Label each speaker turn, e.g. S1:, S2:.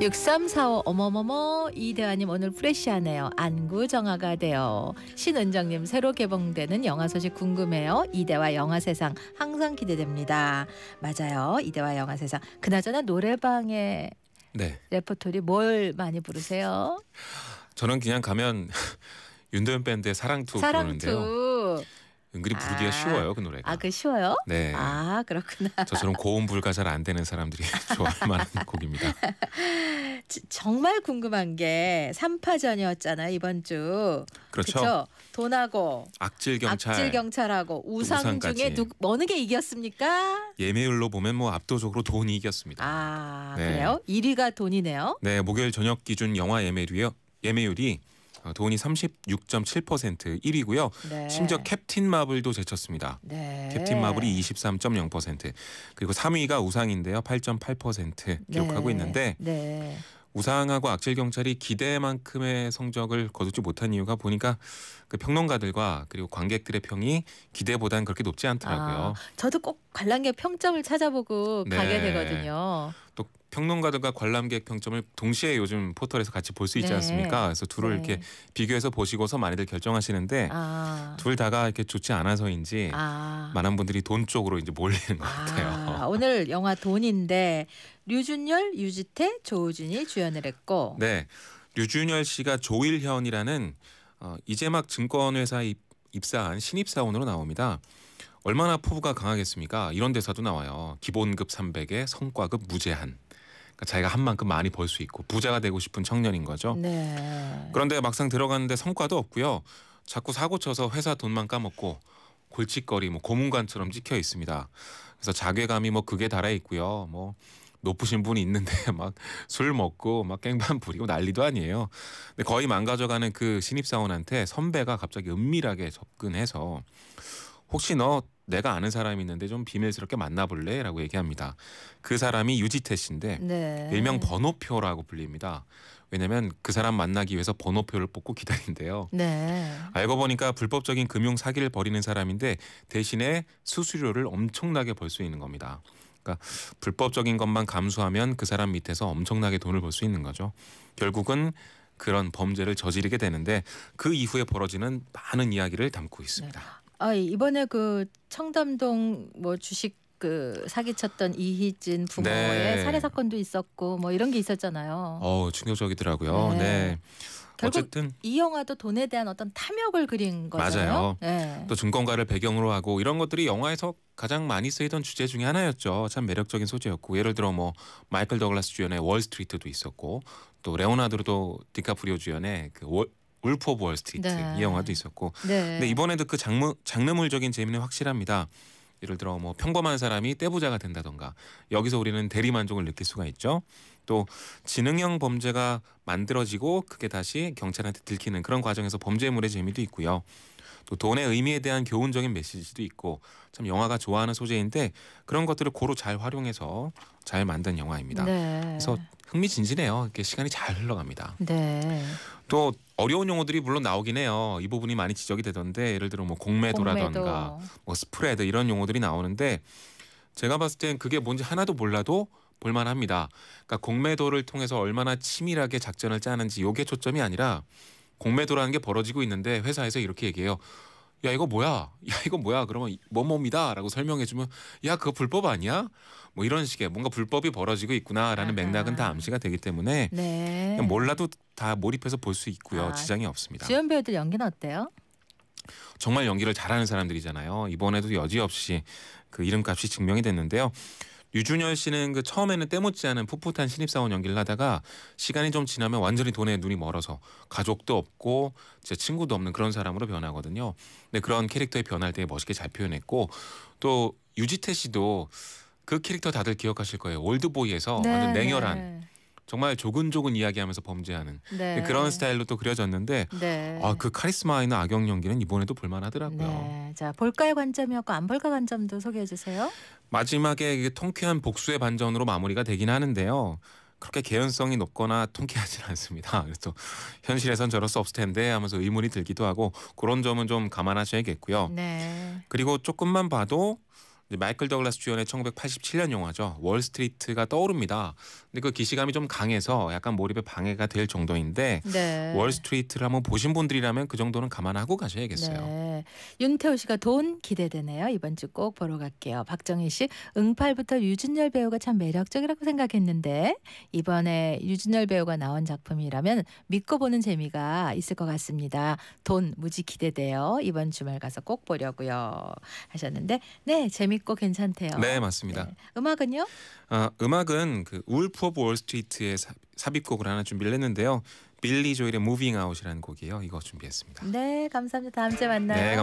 S1: 6345 어머머머 이대화님 오늘 프레쉬하네요 안구 정화가 돼요. 신은정님 새로 개봉되는 영화 소식 궁금해요. 이대화 영화 세상 항상 기대됩니다. 맞아요. 이대화 영화 세상. 그나저나 노래방에 네. 레퍼토리 뭘 많이 부르세요?
S2: 저는 그냥 가면 윤도현 밴드의 사랑투, 부르는데요. 은근히 부르기가 아, 쉬워요 그
S1: 노래가. 아그 쉬워요? 네. 아 그렇구나. 저처럼
S2: 고음 불가 잘 안 되는 사람들이 좋아할 만한 곡입니다.
S1: 정말 궁금한 게 삼파전이었잖아 요 이번 주. 그렇죠. 그쵸? 돈하고
S2: 악질 경찰, 악질
S1: 경찰하고 우상 우산 중에 누, 어느 게 이겼습니까?
S2: 예매율로 보면 뭐 압도적으로 돈이 이겼습니다.
S1: 아 네. 그래요? 1위가 돈이네요.
S2: 네 목요일 저녁 기준 영화 예매율이요. 예매율이 어, 돈이 36.7% 1위고요. 네. 심지어 캡틴 마블도 제쳤습니다. 네. 캡틴 마블이 23.0% 그리고 3위가 우상인데요. 8.8% 기록하고 네. 있는데 네. 우상하고 악질 경찰이 기대만큼의 성적을 거두지 못한 이유가 보니까 그 평론가들과 그리고 관객들의 평이 기대보다는 그렇게 높지 않더라고요. 아,
S1: 저도 꼭 관람객 평점을 찾아보고 네. 가게 되거든요. 또
S2: 평론가들과 관람객 평점을 동시에 요즘 포털에서 같이 볼 수 있지 네. 않습니까? 그래서 둘을 네. 이렇게 비교해서 보시고서 많이들 결정하시는데 아. 둘 다가 이렇게 좋지 않아서인지 아. 많은 분들이 돈 쪽으로 이제 몰리는 것 아, 같아요.
S1: 아. 오늘 영화 돈인데 류준열, 유지태, 조우진이 주연을 했고
S2: 네. 류준열 씨가 조일현이라는 어, 이제 막 증권회사에 입사한 신입사원으로 나옵니다. 얼마나 포부가 강하겠습니까? 이런 대사도 나와요. 기본급 300에 성과급 무제한. 그러니까 자기가 한 만큼 많이 벌 수 있고 부자가 되고 싶은 청년인 거죠. 네. 그런데 막상 들어갔는데 성과도 없고요. 자꾸 사고 쳐서 회사 돈만 까먹고 골칫거리 뭐 고문관처럼 찍혀 있습니다. 그래서 자괴감이 뭐 그게 달아 있고요. 뭐 높으신 분이 있는데 막 술 먹고 막 깽판 부리고 난리도 아니에요. 근데 거의 망가져가는 그 신입사원한테 선배가 갑자기 은밀하게 접근해서 혹시 너 내가 아는 사람이 있는데 좀 비밀스럽게 만나볼래? 라고 얘기합니다. 그 사람이 유지태 씨인데 네. 일명 번호표라고 불립니다. 왜냐하면 그 사람 만나기 위해서 번호표를 뽑고 기다린대요. 네. 알고 보니까 불법적인 금융 사기를 벌이는 사람인데 대신에 수수료를 엄청나게 벌 수 있는 겁니다. 그러니까 불법적인 것만 감수하면 그 사람 밑에서 엄청나게 돈을 벌 수 있는 거죠. 결국은 그런 범죄를 저지르게 되는데 그 이후에 벌어지는 많은 이야기를 담고 있습니다. 네.
S1: 아, 예. 이번에 그 청담동 뭐 주식 그 사기쳤던 이희진 부모의 네. 살해 사건도 있었고 뭐 이런 게 있었잖아요.
S2: 어 충격적이더라고요. 네. 네.
S1: 어쨌든 이 영화도 돈에 대한 어떤 탐욕을 그린 거잖아요. 맞아요. 네.
S2: 또 증권가를 배경으로 하고 이런 것들이 영화에서 가장 많이 쓰이던 주제 중에 하나였죠. 참 매력적인 소재였고 예를 들어 뭐 마이클 더글라스 주연의 월스트리트도 있었고 또 레오나드로도 디카프리오 주연의 그 월, 울프 오브 월스트리트 네. 이 영화도 있었고 네. 근데 이번에도 그 장르, 장르물적인 재미는 확실합니다. 예를 들어 뭐 평범한 사람이 떼부자가 된다던가 여기서 우리는 대리만족을 느낄 수가 있죠. 또 지능형 범죄가 만들어지고 그게 다시 경찰한테 들키는 그런 과정에서 범죄물의 재미도 있고요. 또 돈의 의미에 대한 교훈적인 메시지도 있고 참 영화가 좋아하는 소재인데 그런 것들을 고루 잘 활용해서 잘 만든 영화입니다. 네. 그래서 흥미진진해요. 이렇게 시간이 잘 흘러갑니다. 네. 또 어려운 용어들이 물론 나오긴 해요. 이 부분이 많이 지적이 되던데 예를 들어 뭐 공매도라던가 공매도. 뭐 스프레드 이런 용어들이 나오는데 제가 봤을 땐 그게 뭔지 하나도 몰라도 볼만합니다. 그러니까 공매도를 통해서 얼마나 치밀하게 작전을 짜는지 이게 초점이 아니라 공매도라는 게 벌어지고 있는데 회사에서 이렇게 얘기해요. 야 이거 뭐야? 야 이거 뭐야? 그러면 뭐뭐입니다라고 설명해주면 야 그거 불법 아니야? 뭐 이런 식의 뭔가 불법이 벌어지고 있구나라는 아하. 맥락은 다 암시가 되기 때문에
S1: 네.
S2: 몰라도 다 몰입해서 볼 수 있고요 아, 지장이 없습니다.
S1: 주연 배우들 연기는 어때요?
S2: 정말 연기를 잘하는 사람들이잖아요. 이번에도 여지없이 그 이름값이 증명이 됐는데요. 유준열 씨는 그 처음에는 때묻지 않은 풋풋한 신입사원 연기를 하다가 시간이 좀 지나면 완전히 돈에 눈이 멀어서 가족도 없고 제 친구도 없는 그런 사람으로 변하거든요. 근데 그런 캐릭터의 변화를 되게 멋있게 잘 표현했고 또 유지태 씨도 그 캐릭터 다들 기억하실 거예요. 올드보이에서 네, 완전 네, 냉혈한 네. 정말 조근조근 이야기하면서 범죄하는 네. 그 그런 스타일로 또 그려졌는데 네. 아, 그 카리스마 있는 악역 연기는 이번에도 볼만하더라고요. 네.
S1: 자 볼까의 관점이었고 안 볼까 관점도 소개해 주세요.
S2: 마지막에 통쾌한 복수의 반전으로 마무리가 되긴 하는데요. 그렇게 개연성이 높거나 통쾌하진 않습니다. 그래서 현실에선 저럴 수 없을 텐데 하면서 의문이 들기도 하고 그런 점은 좀 감안하셔야겠고요. 네. 그리고 조금만 봐도 마이클 더글라스 주연의 1987년 영화죠. 월스트리트가 떠오릅니다. 근데 그 기시감이 좀 강해서 약간 몰입에 방해가 될 정도인데 네. 월스트리트를 한번 보신 분들이라면 그 정도는 감안하고 가셔야겠어요.
S1: 네. 윤태우 씨가 돈 기대되네요. 이번 주 꼭 보러 갈게요. 박정희 씨 응팔부터 유준열 배우가 참 매력적이라고 생각했는데 이번에 유준열 배우가 나온 작품이라면 믿고 보는 재미가 있을 것 같습니다. 돈 무지 기대돼요. 이번 주말 가서 꼭 보려고요. 하셨는데 네 재밌고 괜찮대요. 네 맞습니다. 네. 음악은요?
S2: 어, 음악은 그 울프 울프 오브 월스트리트의 삽입곡을 하나 준비를 했는데요. 빌리 조일의 무빙 아웃이라는 곡이에요. 이거 준비했습니다.
S1: 네, 감사합니다. 다음 주에 만나요. 네, 감...